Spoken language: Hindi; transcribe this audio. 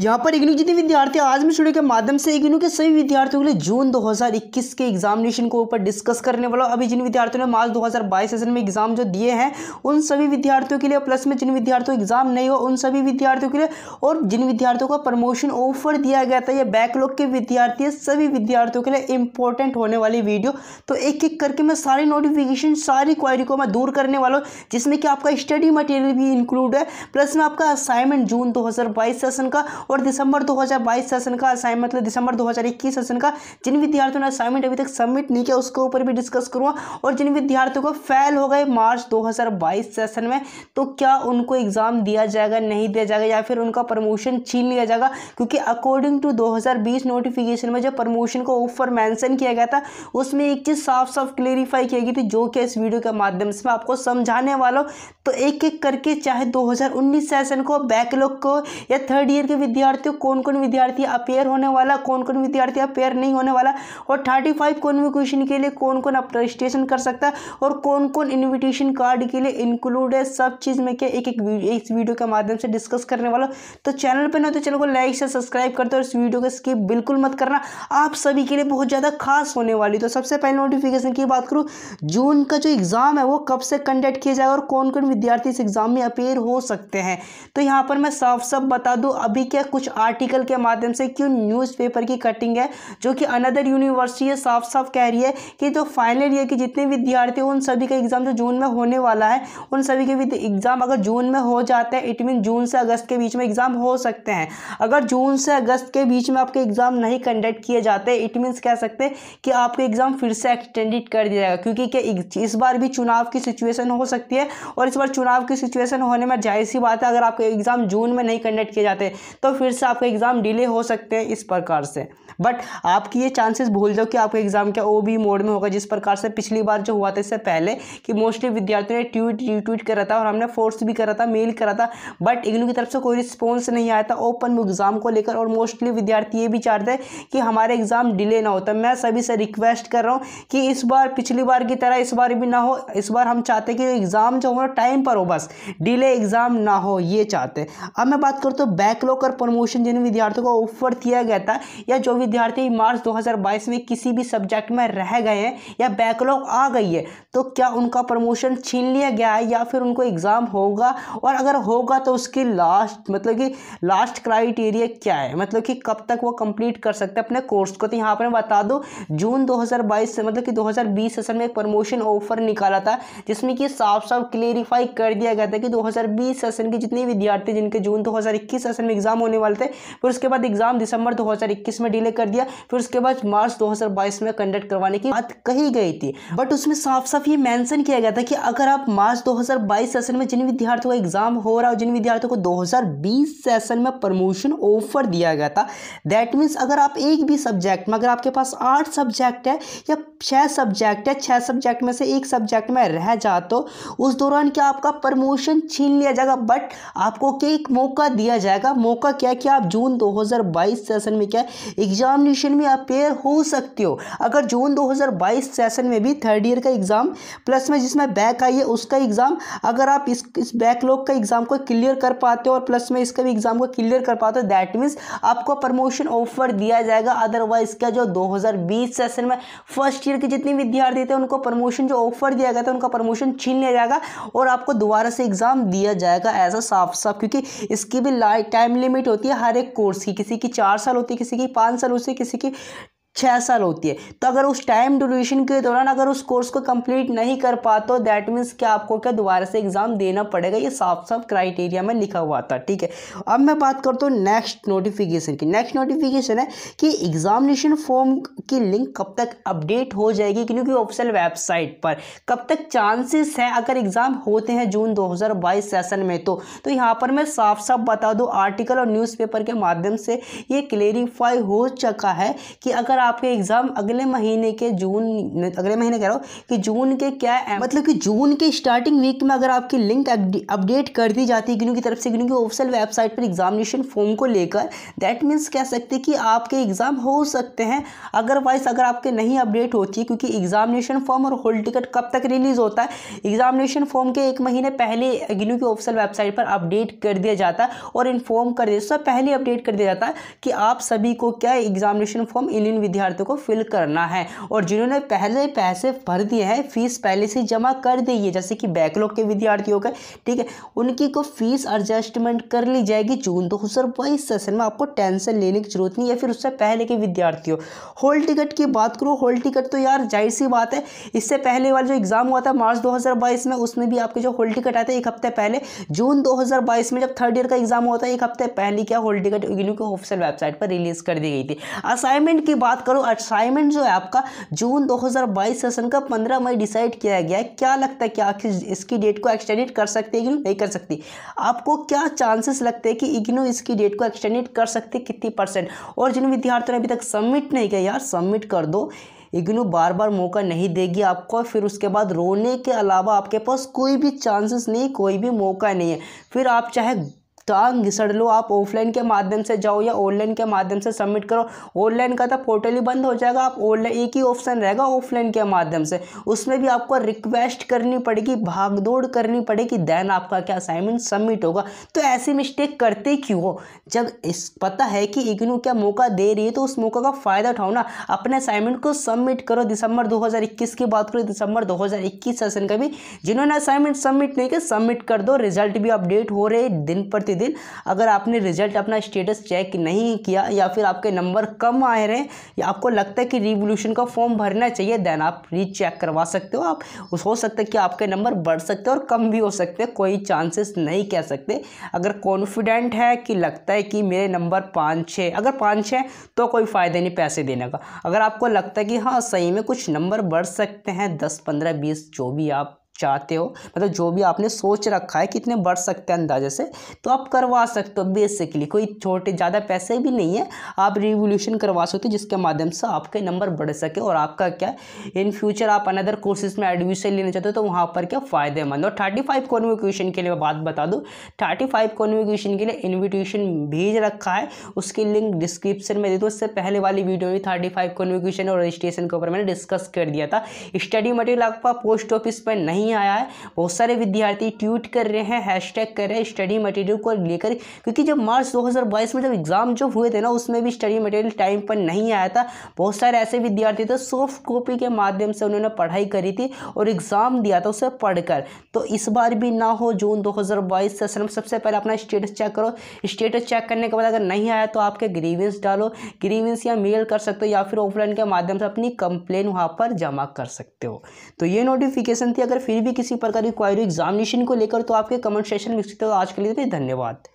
यहाँ पर इग्नू जितने विद्यार्थी आज में स्टूडियो के माध्यम से इग्नू के सभी विद्यार्थियों के लिए जून 2021 के एग्जामिनेशन को ऊपर डिस्कस करने वाला अभी जिन विद्यार्थियों ने मार्च 2022 सेशन में एग्जाम जो दिए हैं उन सभी विद्यार्थियों के लिए प्लस में जिन विद्यार्थियों एग्जाम नहीं हो उन सभी विद्यार्थियों के लिए और जिन विद्यार्थियों का प्रमोशन ऑफर दिया गया था या बैकलॉग के विद्यार्थी है सभी विद्यार्थियों के लिए इंपॉर्टेंट होने वाली वीडियो तो एक एक करके मैं सारी नोटिफिकेशन सारी क्वारी को मैं दूर करने वाला हूँ जिसमें कि आपका स्टडी मटेरियल भी इंक्लूड है प्लस में आपका असाइनमेंट जून दो सेशन का और दिसंबर 2022 सेशन का असाइनमेंट मतलब दिसंबर 2021 सेशन का जिन विद्यार्थियों ने असाइनमेंट अभी तक सबमिट नहीं किया उसके ऊपर भी डिस्कस करूँगा और जिन विद्यार्थियों को फेल हो गए मार्च दो सेशन में तो क्या उनको एग्ज़ाम दिया जाएगा नहीं दिया जाएगा या फिर उनका प्रमोशन छीन लिया जाएगा क्योंकि अकॉर्डिंग टू दो नोटिफिकेशन में जो प्रमोशन को ऑफर मैंशन किया गया था उसमें एक चीज़ साफ साफ क्लेरिफाई किया गई थी जो कि इस वीडियो के माध्यम से मैं आपको समझाने वाला हूँ तो एक एक करके चाहे 2019 सेशन को बैकलॉग को या थर्ड ईयर के विद्यार्थियों कौन कौन विद्यार्थी अपेयर होने वाला कौन कौन विद्यार्थी अपेयर नहीं होने वाला और थर्टी फाइव कौन भी क्वेश्चन के लिए कौन कौन रजिस्ट्रेशन कर सकता है और कौन कौन इन्विटेशन कार्ड के लिए इंक्लूड है सब चीज़ में क्या एक एक इस वीडियो के माध्यम से डिस्कस करने वाला तो चैनल पर ना तो चैनल को लाइक से सब्सक्राइब करते और इस वीडियो को स्किप बिल्कुल मत करना आप सभी के लिए बहुत ज़्यादा खास होने वाली तो सबसे पहले नोटिफिकेशन की बात करूँ जून का जो एग्ज़ाम है वो कब से कंडक्ट किया जाएगा और कौन कौन विद्यार्थी इस एग्ज़ाम में अपेयर हो सकते हैं तो यहाँ पर मैं साफ साफ बता दूँ अभी के या कुछ आर्टिकल के माध्यम से क्यों न्यूज़पेपर की कटिंग है जो कि अनदर यूनिवर्सिटी है साफ साफ कह रही है कि जो फाइनल ईयर के जितने विद्यार्थी उन सभी का एग्ज़ाम जो जून में होने वाला है उन सभी के एग्ज़ाम अगर जून में हो जाते हैं इट मीन जून से अगस्त के बीच में एग्ज़ाम हो सकते हैं अगर जून से अगस्त के बीच में आपके एग्ज़ाम नहीं कंडक्ट किए जाते इट मीन्स कह सकते हैं कि आपके एग्ज़ाम फिर से एक्सटेंडेड कर दिया जाएगा क्योंकि इस बार भी चुनाव की सिचुएशन हो सकती है और इस बार चुनाव की सिचुएशन होने में जाहिर सी बात है अगर आपके एग्ज़ाम जून में नहीं कंडक्ट किए जाते तो तो फिर से आपका एग्ज़ाम डिले हो सकते हैं इस प्रकार से बट आपकी ये चांसेस भूल जाओ कि आपका एग्ज़ाम क्या ओ बी मोड में होगा जिस प्रकार से पिछली बार जो हुआ था इससे पहले कि मोस्टली विद्यार्थियों ने ट्वीट रिट्वीट करा था और हमने फोर्स भी करा था मेल करा था बट इग्नू की तरफ से कोई रिस्पॉन्स नहीं आया था ओपन एग्ज़ाम को लेकर और मोस्टली विद्यार्थी ये भी चाहते हैं कि हमारे एग्ज़ाम डिले ना होता तो मैं सभी से रिक्वेस्ट कर रहा हूँ कि इस बार पिछली बार की तरह इस बार भी ना हो इस बार हम चाहते कि एग्ज़ाम जो हो टाइम पर हो बस डिले एग्ज़ाम ना हो ये चाहते अब मैं बात करता हूँ बैकलॉग और प्रमोशन जिन विद्यार्थियों को ऑफर किया गया था या जो विद्यार्थी मार्च 2022 में किसी भी सब्जेक्ट में रह गए हैं या बैकलॉग आ गई है तो क्या उनका प्रमोशन छीन लिया गया है या फिर उनको एग्ज़ाम होगा और अगर होगा तो उसकी लास्ट मतलब कि लास्ट क्राइटेरिया क्या है मतलब कि कब तक वो कंप्लीट कर सकते हैं अपने कोर्स को तो यहाँ पर बता दूँ जून 2022 से मतलब कि 2020 हज़ार में एक प्रमोशन ऑफर निकाला था जिसमें कि साफ साफ क्लेरिफाई कर दिया गया था कि दो बीस सेशन के जितने विद्यार्थी जिनके जून 2021 सेशन में एग्ज़ाम होने वाले थे फिर उसके बाद एग्जाम दिसंबर 2021 में डिले कर दिया फिर उसके बाद मार्च 2022 में कंडक्ट करवाने की बात कही गई थी बट उसमें साफ साफ ये मैंसन किया गया था कि अगर आप मार्च 2022 सेशन में जिन विद्यार्थियों का एग्जाम हो रहा है जिन विद्यार्थियों को दो सेशन में प्रमोशन ऑफर दिया गया था दैट मीन्स अगर आप एक भी सब्जेक्ट में अगर आपके पास आठ सब्जेक्ट है या छह सब्जेक्ट है छह सब्जेक्ट में से एक सब्जेक्ट में रह जा तो उस दौरान क्या आपका प्रमोशन छीन लिया जाएगा बट आपको एक मौका दिया जाएगा मौका क्या क्या आप जून 2022 सेशन में क्या एग्जामिनेशन में अपेयर हो सकते हो अगर जून 2022 सेशन में भी थर्ड ईयर का एग्ज़ाम प्लस में जिसमें बैक आई है उसका एग्ज़ाम अगर आप इस इस बैकलॉग का एग्ज़ाम को क्लियर कर पाते हो और प्लस में इसका भी एग्ज़ाम को क्लियर कर पाते हो दैट मीन्स आपको प्रमोशन ऑफर दिया जाएगा अदरवाइज का जो दो सेशन में फर्स्ट ईयर के जितने विद्यार्थी थे उनको प्रमोशन जो ऑफर दिया गया था उनका प्रमोशन छीन लिया जाएगा और आपको दोबारा से एग्ज़ाम दिया जाएगा एज अ साफ साफ क्योंकि इसकी भी टाइम लिमिट होती है हर एक कोर्स की किसी की चार साल होती है किसी की पाँच साल होती है किसी की छः साल होती है तो अगर उस टाइम ड्यूरेशन के दौरान अगर उस कोर्स को कंप्लीट नहीं कर पाते तो दैट मीन्स कि आपको क्या दोबारा से एग्ज़ाम देना पड़ेगा ये साफ साफ क्राइटेरिया में लिखा हुआ था ठीक है अब मैं बात करता हूँ नेक्स्ट नोटिफिकेशन की नेक्स्ट नोटिफिकेशन है कि एग्जामिनेशन फॉर्म की लिंक कब तक अपडेट हो जाएगी क्योंकि ऑफिशियल वेबसाइट पर कब तक चांसेस है अगर एग्ज़ाम होते हैं जून दो सेशन में तो तो यहाँ पर मैं साफ साफ बता दूँ आर्टिकल और न्यूज़ के माध्यम से ये क्लेरिफाई हो चुका है कि अगर आपके एग्ज़ाम अगले महीने के जून अगले महीने कह रहा हूँ कि जून के क्या है? मतलब कि जून के स्टार्टिंग वीक में अगर आपकी लिंक अपडेट कर दी जाती है गिनू की तरफ से गिनू की ऑफिशियल वेबसाइट पर एग्जामिनेशन फॉर्म को लेकर दैट मीन्स कह सकते कि आपके एग्ज़ाम हो सकते हैं अदरवाइज अगर आपके नहीं अपडेट होती क्योंकि एग्जामिनेशन फॉर्म और होल टिकट कब तक रिलीज़ होता है एग्जामिनेशन फॉर्म के एक महीने पहले गिनू की ऑफिशियल वेबसाइट पर अपडेट कर दिया जाता है और इन्फॉर्म कर दिया पहले अपडेट कर दिया जाता है कि आप सभी को क्या एग्जामिनेशन फॉर्म इन इन विद्यार्थियों को फिल करना है और जिन्होंने पहले पैसे भर दिए हैं फीस पहले से जमा कर दी है जैसे कि बैकलॉग के विद्यार्थियों का ठीक है उनकी को फीस एडजस्टमेंट कर ली जाएगी जून दो हज़ार बाईस सेशन में आपको टेंशन लेने की जरूरत नहीं है फिर उससे पहले के विद्यार्थियों हॉल टिकट की बात करो हॉल टिकट तो यार जाहिर सी बात है इससे पहले वाला जो एग्ज़ाम हुआ था मार्च 2022 में उसमें भी आपके जो हॉल टिकट आए थे एक हफ्ते पहले जून 2022 में जब थर्ड ईयर का एग्ज़ाम हुआ था एक हफ्ते पहले क्या हॉल टिकट यूनिक ऑफिशियल वेबसाइट पर रिलीज़ कर दी गई थी असाइनमेंट की बात बात करूं असाइनमेंट जो है आपका जून 2022 सेशन का 15 मई डिसाइड किया गया है क्या लगता है कि आखिर इसकी डेट को एक्सटेंडेड कर सकते हैं इग्नू नहीं कर सकती आपको क्या चांसेस लगते हैं कि इग्नू इसकी डेट को एक्सटेंडेड कर सकते कितनी परसेंट और जिन विद्यार्थियों ने अभी तक सबमिट नहीं किया यार सबमिट कर दो इग्नू बार बार मौका नहीं देगी आपको फिर उसके बाद रोने के अलावा आपके पास कोई भी चांसेस नहीं कोई भी मौका नहीं है फिर आप चाहे तो आप घिसड़ लो आप ऑफलाइन के माध्यम से जाओ या ऑनलाइन के माध्यम से सबमिट करो ऑनलाइन का तो पोर्टल ही बंद हो जाएगा आप ऑनलाइन एक ही ऑप्शन रहेगा ऑफलाइन के माध्यम से उसमें भी आपको रिक्वेस्ट करनी पड़ेगी भागदौड़ करनी पड़ेगी देन आपका क्या असाइनमेंट सबमिट होगा तो ऐसी मिस्टेक करते क्यों हो जब इस पता है कि इग्नू क्या मौका दे रही है तो उस मौका का फ़ायदा उठाओ ना अपने असाइनमेंट को सबमिट करो दिसंबर दो की बात करो दिसंबर दो सेशन का भी जिन्होंने असाइनमेंट सबमिट नहीं किया सबमिट कर दो रिजल्ट भी अपडेट हो रहे दिन प्रतिदिन दिन अगर आपने रिजल्ट अपना स्टेटस चेक नहीं किया या फिर आपके नंबर कम आए रहे या आपको लगता है कि रिवोल्यूशन का फॉर्म भरना चाहिए देन आप रीचेक करवा सकते हो आप उस हो सकता है कि आपके नंबर बढ़ सकते हैं और कम भी हो सकते हैं कोई चांसेस नहीं कह सकते अगर कॉन्फिडेंट है कि लगता है कि मेरे नंबर पाँच छः अगर पाँच छः तो कोई फ़ायदा नहीं पैसे देने का अगर आपको लगता है कि हाँ सही में कुछ नंबर बढ़ सकते हैं दस पंद्रह बीस जो भी आप चाहते हो मतलब जो भी आपने सोच रखा है कितने बढ़ सकते हैं अंदाजे से तो आप करवा सकते हो बेसिकली कोई छोटे ज़्यादा पैसे भी नहीं है आप रिवोल्यूशन करवा सकते हो जिसके माध्यम से आपके नंबर बढ़ सके और आपका क्या इन फ्यूचर आप अनदर कोर्सेज में एडमिशन लेना चाहते हो तो वहाँ पर क्या फ़ायदेमंद और थर्टी फाइव कॉन्विक्यूशन के लिए बात बता दूँ थर्टी फाइव कॉन्विक्यूशन के लिए इन्विटेशन भेज रखा है उसकी लिंक डिस्क्रिप्शन में दे दो उससे पहले वाली वीडियो में थर्टी फाइव कॉन्विक्यूशन और रजिस्ट्रेशन के ऊपर मैंने डिस्कस कर दिया था स्टडी मटेरियल आपका पोस्ट ऑफिस पर नहीं नहीं आया है बहुत सारे विद्यार्थी ट्वीट कर रहे हैं हैशटैग कर रहे हैं स्टडी मटेरियल को लेकर क्योंकि जब मार्च 2022 में जब एग्ज़ाम जो हुए थे ना उसमें भी स्टडी मटेरियल टाइम पर नहीं आया था बहुत सारे ऐसे विद्यार्थी थे सॉफ्ट कॉपी के माध्यम से उन्होंने पढ़ाई करी थी और एग्ज़ाम दिया था उसे पढ़कर तो इस बार भी ना हो जून दो से में सबसे पहले अपना स्टेटस चेक करो स्टेटस चेक करने के बाद अगर नहीं आया तो आपके ग्रीवेंस डालो ग्रीवेंस या मेल कर सकते हो या फिर ऑफलाइन के माध्यम से अपनी कंप्लेन वहाँ पर जमा कर सकते हो तो ये नोटिफिकेशन थी अगर फिर भी किसी प्रकार की क्वायरी एग्जामिनेशन को लेकर तो आपके कमेंट सेशन में आज के लिए तो धन्यवाद